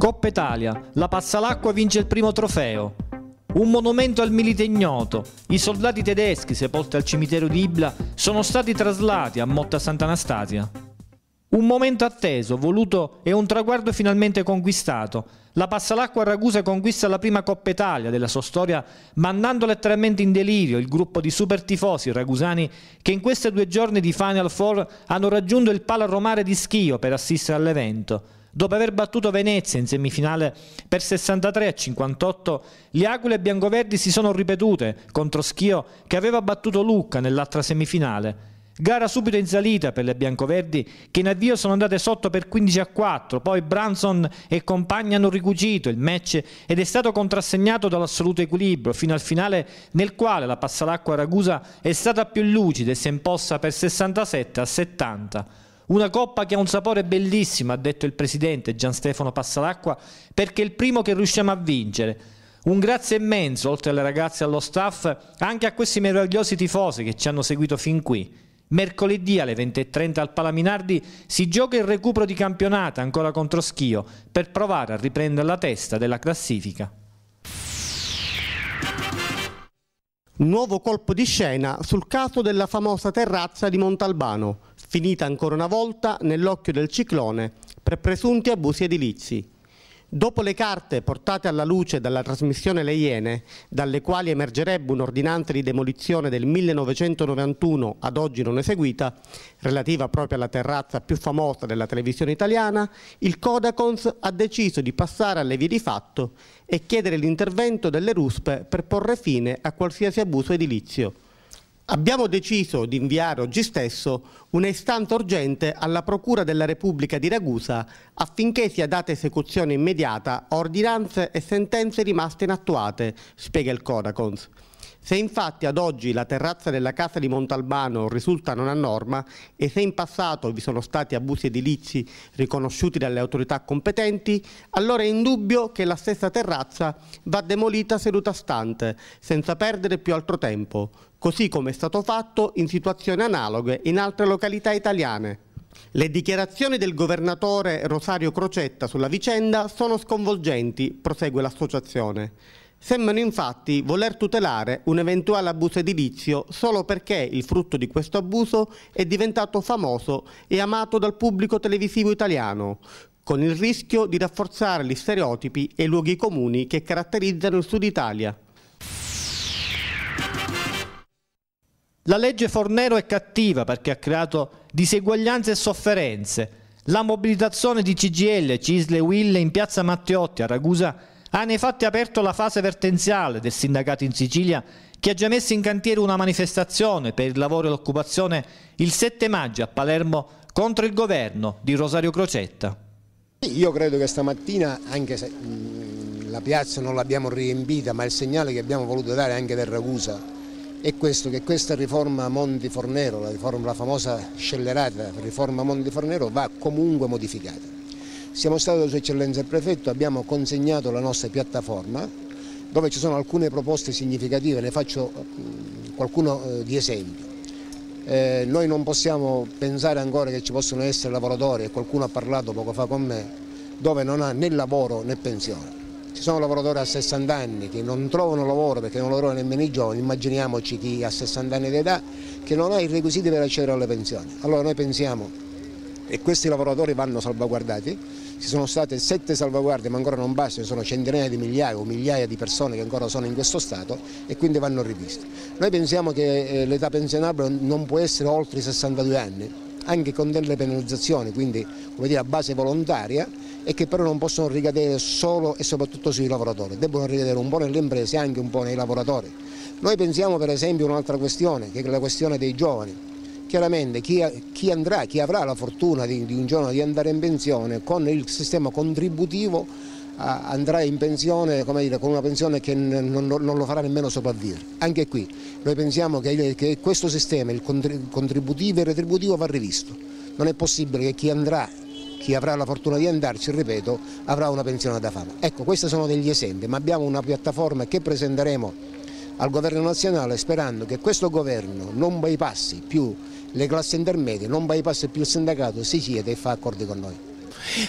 Coppa Italia, la Passalacqua vince il primo trofeo. Un monumento al milite ignoto. I soldati tedeschi sepolti al cimitero di Ibla sono stati traslati a Motta Sant'Anastasia. Un momento atteso, voluto e un traguardo finalmente conquistato. La Passalacqua Ragusa conquista la prima Coppa Italia della sua storia, mandando letteralmente in delirio il gruppo di super tifosi ragusani che in questi due giorni di Final Four hanno raggiunto il Pala Romare di Schio per assistere all'evento. Dopo aver battuto Venezia in semifinale per 63 a 58, le Aquile biancoverdi si sono ripetute contro Schio che aveva battuto Lucca nell'altra semifinale. Gara subito in salita per le biancoverdi che in avvio sono andate sotto per 15 a 4, poi Branson e compagni hanno ricucito il match ed è stato contrassegnato dall'assoluto equilibrio fino al finale nel quale la Passalacqua Ragusa è stata più lucida e si è imposta per 67 a 70. Una coppa che ha un sapore bellissimo, ha detto il presidente Gian Stefano Passalacqua, perché è il primo che riusciamo a vincere. Un grazie immenso, oltre alle ragazze e allo staff, anche a questi meravigliosi tifosi che ci hanno seguito fin qui. Mercoledì alle 20.30 al Palaminardi si gioca il recupero di campionata ancora contro Schio per provare a riprendere la testa della classifica. Nuovo colpo di scena sul caso della famosa terrazza di Montalbano finita ancora una volta nell'occhio del ciclone per presunti abusi edilizi. Dopo le carte portate alla luce dalla trasmissione Le Iene, dalle quali emergerebbe un'ordinanza di demolizione del 1991 ad oggi non eseguita, relativa proprio alla terrazza più famosa della televisione italiana, il Codacons ha deciso di passare alle vie di fatto e chiedere l'intervento delle ruspe per porre fine a qualsiasi abuso edilizio abbiamo deciso di inviare oggi stesso un'istanza urgente alla Procura della Repubblica di Ragusa affinché sia data esecuzione immediata a ordinanze e sentenze rimaste inattuate, spiega il Codacons. Se infatti ad oggi la terrazza della casa di Montalbano risulta non a norma e se in passato vi sono stati abusi edilizi riconosciuti dalle autorità competenti, allora è indubbio che la stessa terrazza va demolita seduta stante, senza perdere più altro tempo, così come è stato fatto in situazioni analoghe in altre località italiane. Le dichiarazioni del governatore Rosario Crocetta sulla vicenda sono sconvolgenti, prosegue l'associazione. Sembrano infatti voler tutelare un eventuale abuso edilizio solo perché il frutto di questo abuso è diventato famoso e amato dal pubblico televisivo italiano, con il rischio di rafforzare gli stereotipi e i luoghi comuni che caratterizzano il Sud Italia. La legge Fornero è cattiva perché ha creato diseguaglianze e sofferenze. La mobilitazione di CGL, Cisle e Wille in piazza Matteotti a Ragusa ha ah, nei fatti aperto la fase vertenziale del sindacato in Sicilia che ha già messo in cantiere una manifestazione per il lavoro e l'occupazione il 7 maggio a Palermo contro il governo di Rosario Crocetta. Io credo che stamattina, anche se mm, la piazza non l'abbiamo riempita, ma il segnale che abbiamo voluto dare anche da Ragusa è questo, che questa riforma Monti Fornero, la, la famosa scellerata riforma Monti Fornero va comunque modificata siamo stati da Sua Eccellenza il Prefetto, abbiamo consegnato la nostra piattaforma dove ci sono alcune proposte significative, ne faccio mm, qualcuno eh, di esempio. Eh, noi non possiamo pensare ancora che ci possono essere lavoratori, e qualcuno ha parlato poco fa con me, dove non ha né lavoro né pensione. Ci sono lavoratori a 60 anni che non trovano lavoro perché non lavorano nemmeno i giovani, immaginiamoci chi ha 60 anni di età che non ha i requisiti per accedere alle pensioni. Allora noi pensiamo, e questi lavoratori vanno salvaguardati, ci sono state sette salvaguardie ma ancora non basta, ci sono centinaia di migliaia o migliaia di persone che ancora sono in questo stato e quindi vanno riviste. Noi pensiamo che eh, l'età pensionabile non può essere oltre i 62 anni, anche con delle penalizzazioni, quindi dire, a base volontaria e che però non possono ricadere solo e soprattutto sui lavoratori, debbono ricadere un po' nelle imprese e anche un po' nei lavoratori. Noi pensiamo per esempio a un'altra questione, che è la questione dei giovani Chiaramente chi, chi andrà, chi avrà la fortuna di, di un giorno di andare in pensione con il sistema contributivo andrà in pensione dire, con una pensione che non, non, lo farà nemmeno sopravvivere. Anche qui noi pensiamo che, che questo sistema, il contributivo e il retributivo, va rivisto. Non è possibile che chi andrà, chi avrà la fortuna di andarci, ripeto, avrà una pensione da fame. Ecco, questi sono degli esempi, ma abbiamo una piattaforma che presenteremo al governo nazionale sperando che questo governo non bypassi più le classi intermedie, non bypassi più il sindacato, si chiede e fa accordi con noi.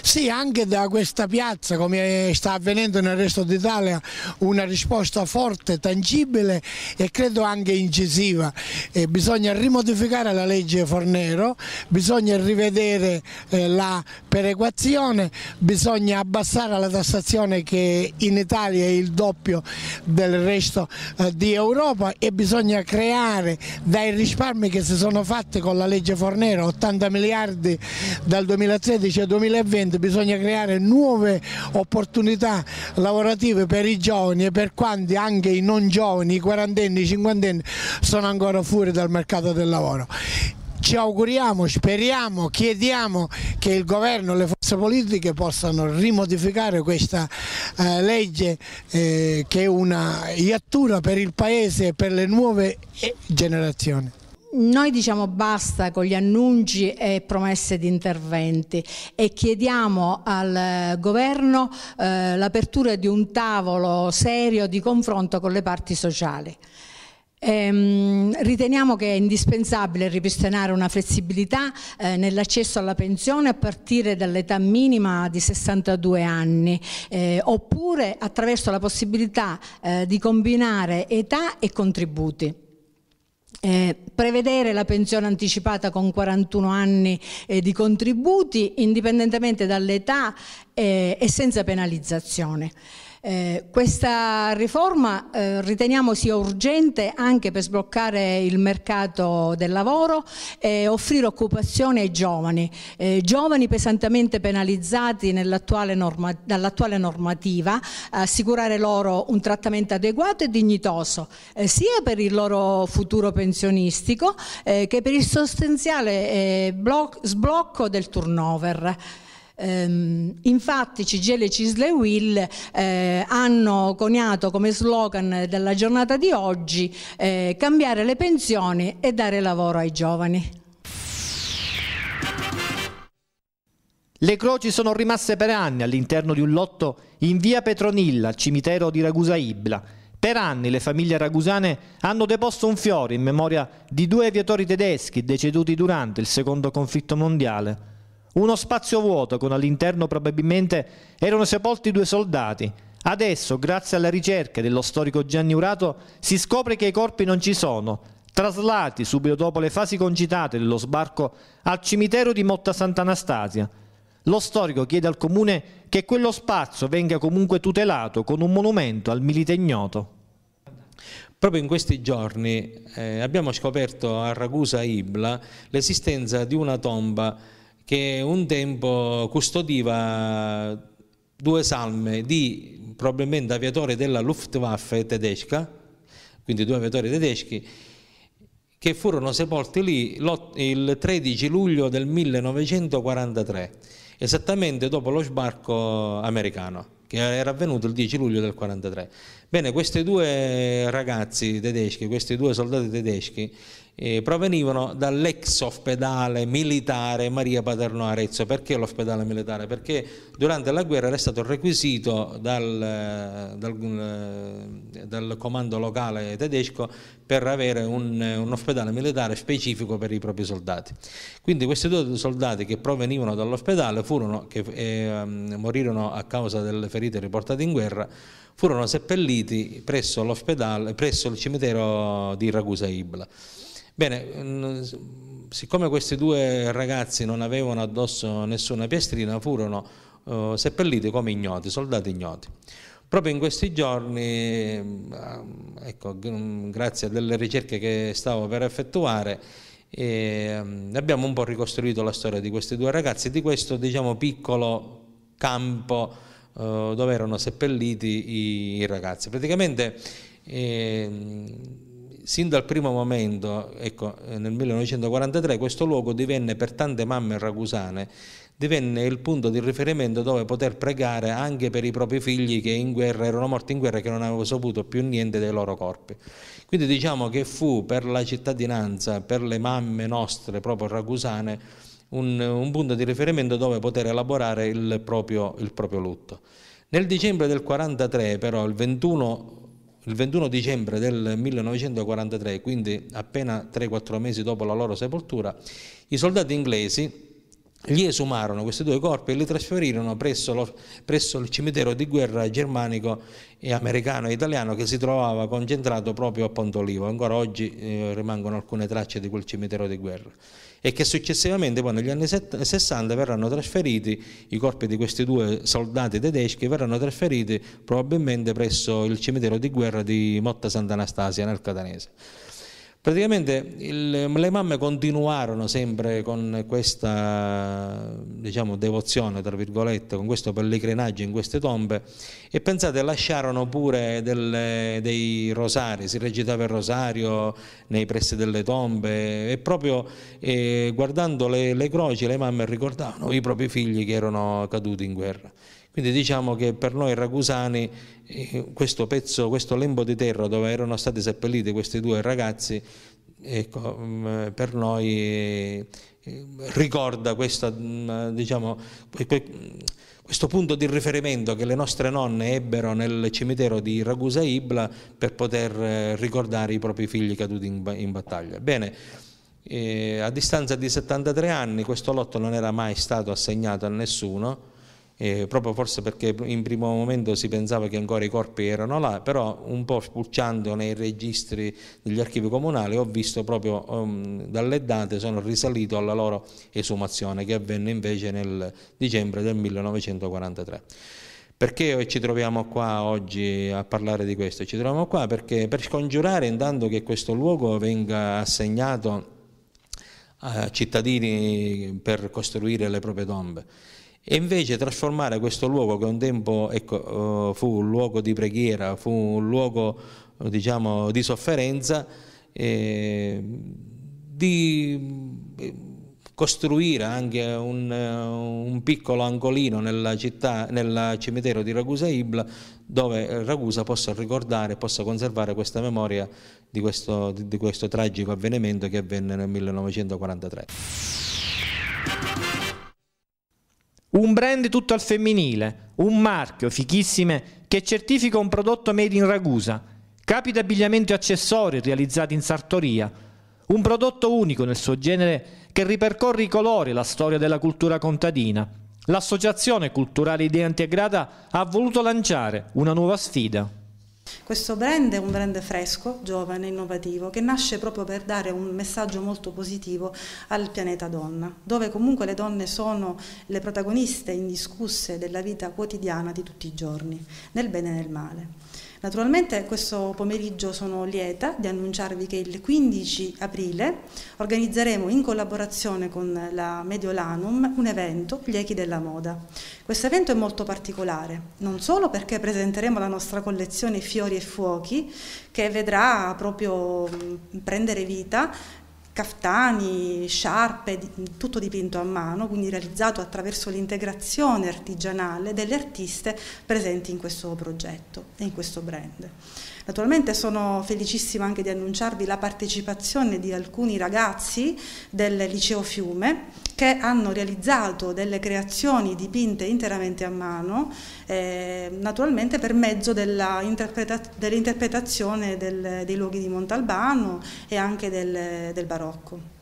Sì, anche da questa piazza, come sta avvenendo nel resto d'Italia, una risposta forte, tangibile e credo anche incisiva. Eh, bisogna rimodificare la legge Fornero, bisogna rivedere eh, la perequazione, bisogna abbassare la tassazione che in Italia è il doppio del resto eh, di Europa e bisogna creare dai risparmi che si sono fatti con la legge Fornero, 80 miliardi dal 2013 al 2014, 2020 bisogna creare nuove opportunità lavorative per i giovani e per quanti anche i non giovani, i quarantenni, i cinquantenni sono ancora fuori dal mercato del lavoro ci auguriamo, speriamo, chiediamo che il governo e le forze politiche possano rimodificare questa eh, legge eh, che è una iattura per il Paese e per le nuove eh, generazioni. Noi diciamo basta con gli annunci e promesse di interventi e chiediamo al eh, governo eh, l'apertura di un tavolo serio di confronto con le parti sociali. Ehm, riteniamo che è indispensabile ripristinare una flessibilità eh, nell'accesso alla pensione a partire dall'età minima di 62 anni eh, oppure attraverso la possibilità eh, di combinare età e contributi. Eh, prevedere la pensione anticipata con 41 anni eh, di contributi indipendentemente dall'età eh, e senza penalizzazione. Eh, questa riforma eh, riteniamo sia urgente anche per sbloccare il mercato del lavoro e offrire occupazione ai giovani, eh, giovani pesantemente penalizzati norma dall'attuale normativa, assicurare loro un trattamento adeguato e dignitoso eh, sia per il loro futuro pensionistico eh, che per il sostanziale sblocco del turnover. Ehm, infatti CGL, Cisle Will eh, hanno coniato come slogan della giornata di oggi eh, cambiare le pensioni e dare lavoro ai giovani. Le croci sono rimaste per anni all'interno di un lotto in via Petronilla, al cimitero di Ragusa Ibla. Per anni le famiglie ragusane hanno deposto un fiore in memoria di due aviatori tedeschi deceduti durante il secondo conflitto mondiale. Uno spazio vuoto con all'interno probabilmente erano sepolti due soldati. Adesso, grazie alla ricerca dello storico Gianni Urato, si scopre che i corpi non ci sono, traslati subito dopo le fasi concitate dello sbarco al cimitero di Motta Sant'Anastasia. Lo storico chiede al comune che quello spazio venga comunque tutelato con un monumento al milite ignoto. Proprio in questi giorni eh, abbiamo scoperto a Ragusa Ibla l'esistenza di una tomba che un tempo custodiva due salme di probabilmente aviatori della Luftwaffe tedesca, quindi due aviatori tedeschi, che furono sepolti lì il 13 luglio del 1943, esattamente dopo lo sbarco americano, che era avvenuto il 10 luglio del 1943. Bene, questi due ragazzi tedeschi, questi due soldati tedeschi, eh, provenivano dall'ex ospedale militare Maria Paterno Arezzo. Perché l'ospedale militare? Perché durante la guerra era stato requisito dal, eh, dal, eh, dal comando locale tedesco per avere un, eh, un, ospedale militare specifico per i propri soldati. Quindi questi due soldati che provenivano dall'ospedale furono, che eh, morirono a causa delle ferite riportate in guerra, furono seppelliti presso, presso il cimitero di Ragusa Ibla. Bene, mm, siccome questi due ragazzi non avevano addosso nessuna piastrina, furono eh, seppelliti come ignoti, soldati ignoti. Proprio in questi giorni, mm, ecco, mm, grazie a delle ricerche che stavo per effettuare, eh, abbiamo un po' ricostruito la storia di questi due ragazzi, di questo diciamo, piccolo campo eh, dove erano seppelliti i ragazzi. Praticamente eh, sin dal primo momento, ecco, eh, nel 1943, questo luogo divenne per tante mamme ragusane divenne il punto di riferimento dove poter pregare anche per i propri figli che in guerra, erano morti in guerra e che non avevano saputo più niente dei loro corpi. Quindi diciamo che fu per la cittadinanza, per le mamme nostre, proprio ragusane, un, un punto di riferimento dove poter elaborare il proprio, il proprio lutto. Nel dicembre del 43, però, il 21 il 21 dicembre del 1943, quindi appena 3-4 mesi dopo la loro sepoltura, i soldati inglesi gli esumarono questi due corpi e li trasferirono presso, lo, presso il cimitero di guerra germanico e americano e italiano che si trovava concentrato proprio a Pontolivo. Ancora oggi eh, rimangono alcune tracce di quel cimitero di guerra e che successivamente poi negli anni 60 verranno trasferiti, i corpi di questi due soldati tedeschi verranno trasferiti probabilmente presso il cimitero di guerra di Motta Sant'Anastasia nel Catanese. Praticamente il, le mamme continuarono sempre con questa diciamo, devozione, tra virgolette, con questo pellegrinaggio in queste tombe e pensate lasciarono pure delle, dei rosari, si recitava il rosario nei pressi delle tombe e proprio eh, guardando le, le croci le mamme ricordavano i propri figli che erano caduti in guerra. Quindi diciamo che per noi ragusani eh, questo pezzo, questo lembo di terra dove erano stati seppelliti questi due ragazzi, ecco, mm, per noi eh, ricorda questa, mm, diciamo, questo punto di riferimento che le nostre nonne ebbero nel cimitero di Ragusa Ibla per poter eh, ricordare i propri figli caduti in, battaglia. Bene, a distanza di 73 anni questo lotto non era mai stato assegnato a nessuno, eh, proprio forse perché in primo momento si pensava che ancora i corpi erano là, però un po' spulciando nei registri degli archivi comunali ho visto proprio um, dalle date sono risalito alla loro esumazione che avvenne invece nel dicembre del 1943. Perché ci troviamo qua oggi a parlare di questo? Ci troviamo qua perché per scongiurare intanto che questo luogo venga assegnato a cittadini per costruire le proprie tombe e invece trasformare questo luogo che un tempo ecco, eh, fu un luogo di preghiera, fu un luogo diciamo, di sofferenza, eh, di eh, costruire anche un, eh, un, piccolo angolino nella città, nel cimitero di Ragusa Ibla, dove Ragusa possa ricordare, possa conservare questa memoria di questo, di questo tragico avvenimento che avvenne nel 1943. Un brand tutto al femminile, un marchio, fichissime, che certifica un prodotto made in Ragusa, capi d'abbigliamento e accessori realizzati in sartoria, un prodotto unico nel suo genere che ripercorre i colori e la storia della cultura contadina. L'associazione culturale Idea Integrata ha voluto lanciare una nuova sfida. Questo brand è un brand fresco, giovane, innovativo, che nasce proprio per dare un messaggio molto positivo al pianeta donna, dove comunque le donne sono le protagoniste indiscusse della vita quotidiana di tutti i giorni, nel bene e nel male. Naturalmente questo pomeriggio sono lieta di annunciarvi che il 15 aprile organizzeremo in collaborazione con la Mediolanum un evento, Gli Echi della Moda. Questo evento è molto particolare, non solo perché presenteremo la nostra collezione Fiori e Fuochi, che vedrà proprio prendere vita caftani, sciarpe, tutto dipinto a mano, quindi realizzato attraverso l'integrazione artigianale delle artiste presenti in questo progetto e in questo brand. Naturalmente sono felicissima anche di annunciarvi la partecipazione di alcuni ragazzi del liceo Fiume che hanno realizzato delle creazioni dipinte interamente a mano, eh, naturalmente per mezzo dell'interpretazione dell del, dei luoghi di Montalbano e anche del, del barocco.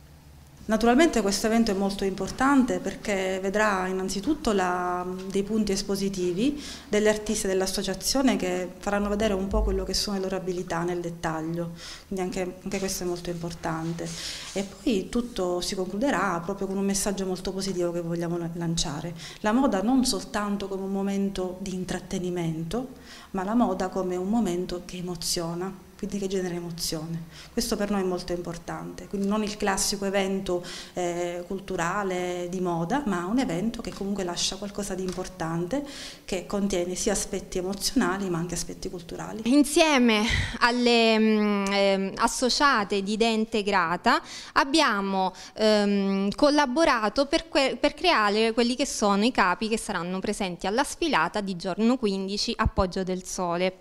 Naturalmente questo evento è molto importante perché vedrà innanzitutto la, dei punti espositivi delle artiste dell'associazione che faranno vedere un po' quello che sono le loro abilità nel dettaglio, quindi anche, anche questo è molto importante. E poi tutto si concluderà proprio con un messaggio molto positivo che vogliamo lanciare. La moda non soltanto come un momento di intrattenimento, ma la moda come un momento che emoziona quindi che genera emozione. Questo per noi è molto importante, quindi non il classico evento eh, culturale di moda, ma un evento che comunque lascia qualcosa di importante che contiene sia aspetti emozionali ma anche aspetti culturali. Insieme alle eh, associate di Idea Integrata abbiamo ehm, collaborato per, per creare quelli che sono i capi che saranno presenti alla sfilata di giorno 15 a Poggio del Sole.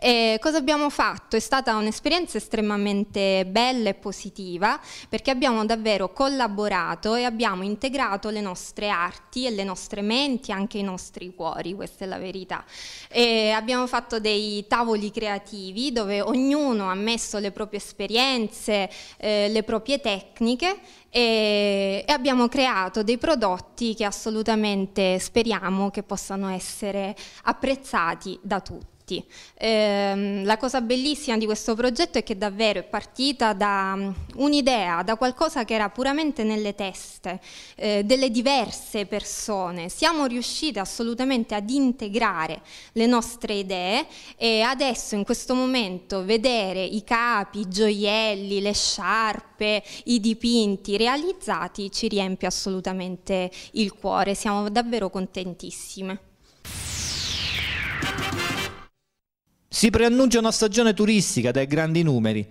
E cosa abbiamo fatto? È stata un'esperienza estremamente bella e positiva perché abbiamo davvero collaborato e abbiamo integrato le nostre arti e le nostre menti, anche i nostri cuori, questa è la verità. E abbiamo fatto dei tavoli creativi dove ognuno ha messo le proprie esperienze, eh, le proprie tecniche e, e abbiamo creato dei prodotti che assolutamente speriamo che possano essere apprezzati da tutti tutti. Eh, la cosa bellissima di questo progetto è che davvero è partita da mm, un'idea, da qualcosa che era puramente nelle teste eh, delle diverse persone. Siamo riuscite assolutamente ad integrare le nostre idee e adesso in questo momento vedere i capi, i gioielli, le sciarpe, i dipinti realizzati ci riempie assolutamente il cuore. Siamo davvero contentissime. Si preannuncia una stagione turistica dai grandi numeri.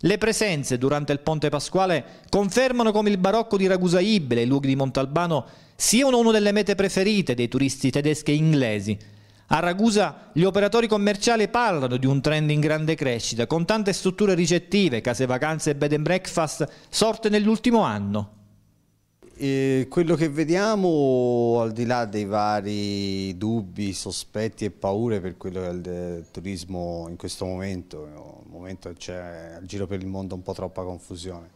Le presenze durante il Ponte Pasquale confermano come il barocco di Ragusa Ibile e i luoghi di Montalbano siano una delle mete preferite dei turisti tedeschi e inglesi. A Ragusa gli operatori commerciali parlano di un trend in grande crescita, con tante strutture ricettive, case vacanze e bed and breakfast sorte nell'ultimo anno quello che vediamo, al di là dei vari dubbi, sospetti e paure per quello che è il eh, turismo in questo momento, no? momento c'è al giro per il mondo un po' troppa confusione,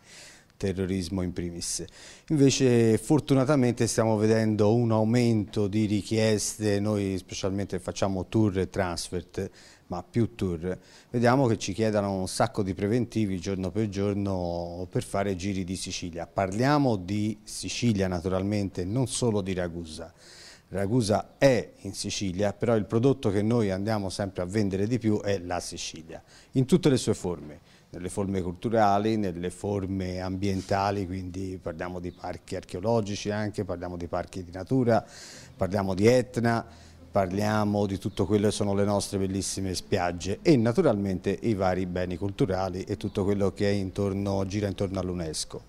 terrorismo in primis. Invece fortunatamente stiamo vedendo un aumento di richieste, noi specialmente facciamo tour e transfert, ma più tour, vediamo che ci chiedano un sacco di preventivi giorno per giorno per fare giri di Sicilia. Parliamo di Sicilia naturalmente, non solo di Ragusa. Ragusa è in Sicilia, però il prodotto che noi andiamo sempre a vendere di più è la Sicilia, in tutte le sue forme, nelle forme culturali, nelle forme ambientali, quindi parliamo di parchi archeologici anche, parliamo di parchi di natura, parliamo di Etna, parliamo di tutto quello che sono le nostre bellissime spiagge e naturalmente i vari beni culturali e tutto quello che intorno, gira intorno all'UNESCO.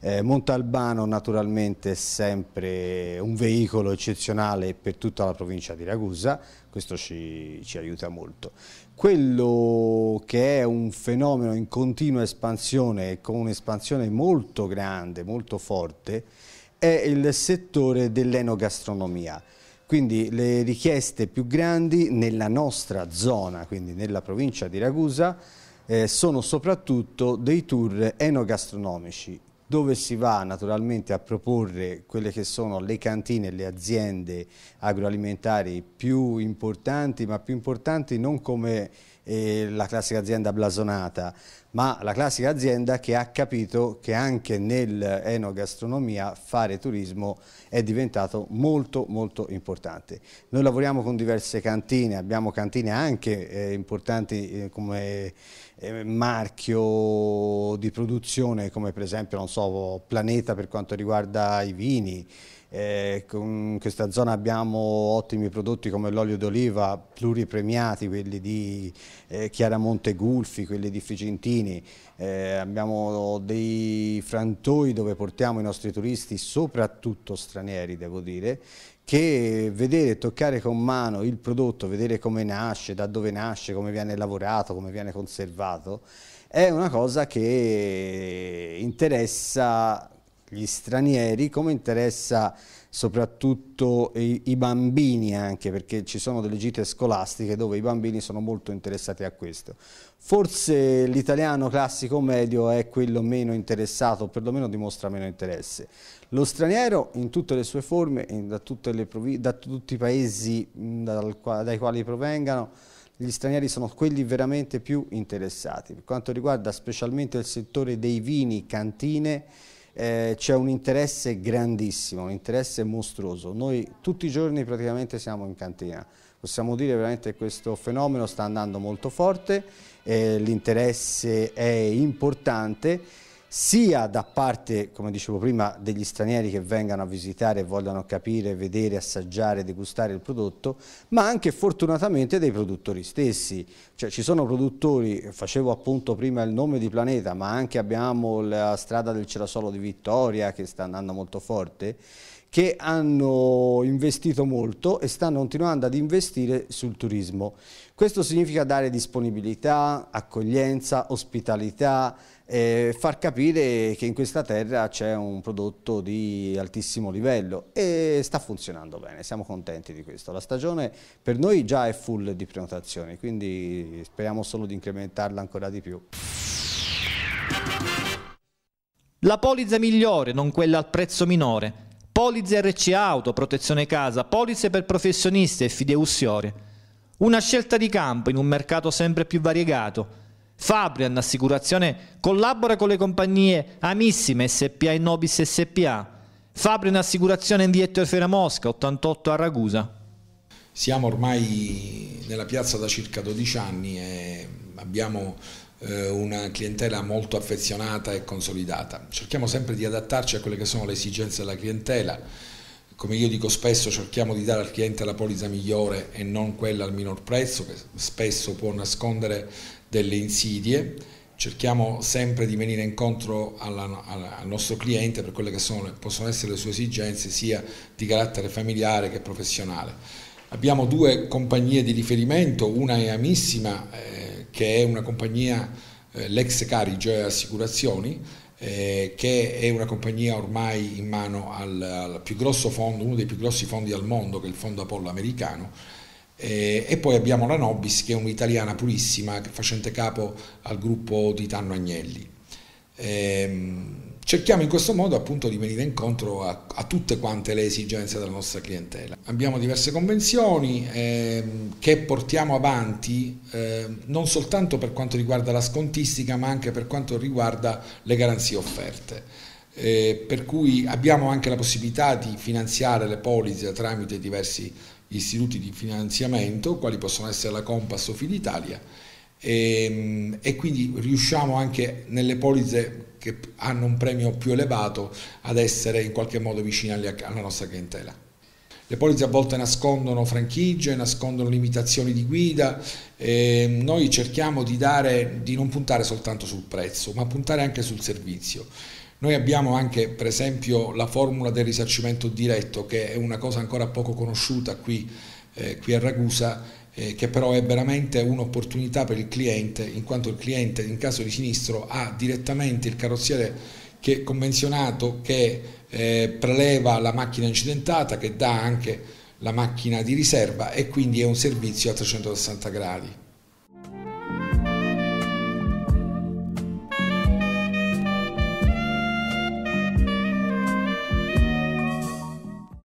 Eh, Montalbano naturalmente è sempre un veicolo eccezionale per tutta la provincia di Ragusa, questo ci, ci aiuta molto. Quello che è un fenomeno in continua espansione, con un'espansione molto grande, molto forte, è il settore dell'enogastronomia. Quindi le richieste più grandi nella nostra zona, quindi nella provincia di Ragusa, eh, sono soprattutto dei tour enogastronomici dove si va naturalmente a proporre quelle che sono le cantine, le aziende agroalimentari più importanti, ma più importanti non come eh, la classica azienda blasonata, ma la classica azienda che ha capito che anche nell'enogastronomia fare turismo è diventato molto molto importante. Noi lavoriamo con diverse cantine, abbiamo cantine anche eh, importanti eh, come eh, marchio di produzione, come per esempio so, Planeta per quanto riguarda i vini, eh, in questa zona abbiamo ottimi prodotti come l'olio d'oliva pluripremiati, quelli di eh, Chiaramonte Gulfi, quelli di Ficentini, eh, abbiamo dei frantoi dove portiamo i nostri turisti, soprattutto stranieri devo dire, che vedere, toccare con mano il prodotto, vedere come nasce, da dove nasce, come viene lavorato, come viene conservato, è una cosa che interessa gli stranieri, come interessa soprattutto i, i, bambini anche, perché ci sono delle gite scolastiche dove i bambini sono molto interessati a questo. Forse l'italiano classico medio è quello meno interessato, o perlomeno dimostra meno interesse. Lo straniero in tutte le sue forme, in, da, le, da, tutti i paesi mm, dal, dai quali provengano, gli stranieri sono quelli veramente più interessati. Per quanto riguarda specialmente il settore dei vini, cantine, eh, c'è un interesse grandissimo, un interesse mostruoso. Noi tutti i giorni praticamente siamo in cantina. Possiamo dire veramente che questo fenomeno sta andando molto forte, eh, l'interesse è importante sia da parte, come dicevo prima, degli stranieri che vengano a visitare e vogliono capire, vedere, assaggiare, degustare il prodotto, ma anche fortunatamente dei produttori stessi. Cioè ci sono produttori, facevo appunto prima il nome di Planeta, ma anche abbiamo la strada del Cerasolo di Vittoria che sta andando molto forte, che hanno investito molto e stanno continuando ad investire sul turismo. Questo significa dare disponibilità, accoglienza, ospitalità, eh, far capire che in questa terra c'è un prodotto di altissimo livello e sta funzionando bene, siamo contenti di questo. La stagione per noi già è full di prenotazioni, quindi speriamo solo di incrementarla ancora di più. La polizza migliore, non quella al prezzo minore polizze RC auto, protezione casa, polizze per professionisti e fideussiori. Una scelta di campo in un mercato sempre più variegato. Fabrian Assicurazione collabora con le compagnie Amissime SPA e Nobis SPA. Fabrian Assicurazione in via Ettore Feramosca, 88 a Ragusa. Siamo ormai nella piazza da circa 12 anni e abbiamo eh, una clientela molto affezionata e consolidata. Cerchiamo sempre di adattarci a quelle che sono le esigenze della clientela. Come io dico spesso, cerchiamo di dare al cliente la polizza migliore e non quella al minor prezzo, che spesso può nascondere delle insidie. Cerchiamo sempre di venire incontro alla, alla, al nostro cliente per quelle che sono, possono essere le sue esigenze, sia di carattere familiare che professionale. Abbiamo due compagnie di riferimento, una è Amissima. Eh, che è una compagnia, eh, l'ex Carige Assicurazioni, eh, che è una compagnia ormai in mano al, al, più grosso fondo, uno dei più grossi fondi al mondo, che è il fondo Apollo americano. Eh, e poi abbiamo la Nobis, che è un'italiana purissima, facente capo al gruppo di Tanno Agnelli. Ehm, cerchiamo in questo modo appunto di venire incontro a, a, tutte quante le esigenze della nostra clientela. Abbiamo diverse convenzioni ehm, che portiamo avanti ehm, non soltanto per quanto riguarda la scontistica ma anche per quanto riguarda le garanzie offerte. Eh, per cui abbiamo anche la possibilità di finanziare le polizze tramite diversi istituti di finanziamento, quali possono essere la Compass o Fiditalia e, ehm, e quindi riusciamo anche nelle polizze che hanno un premio più elevato ad essere in qualche modo vicini alla nostra clientela. Le polizze a volte nascondono franchigie, nascondono limitazioni di guida, ehm, noi cerchiamo di, dare, di non puntare soltanto sul prezzo, ma puntare anche sul servizio. Noi abbiamo anche per esempio la formula del risarcimento diretto che è una cosa ancora poco conosciuta qui, eh, qui a Ragusa eh, che però è veramente un'opportunità per il cliente, in quanto il cliente in caso di sinistro ha direttamente il carrozziere che convenzionato che eh, preleva la macchina incidentata, che dà anche la macchina di riserva e quindi è un servizio a 360 gradi.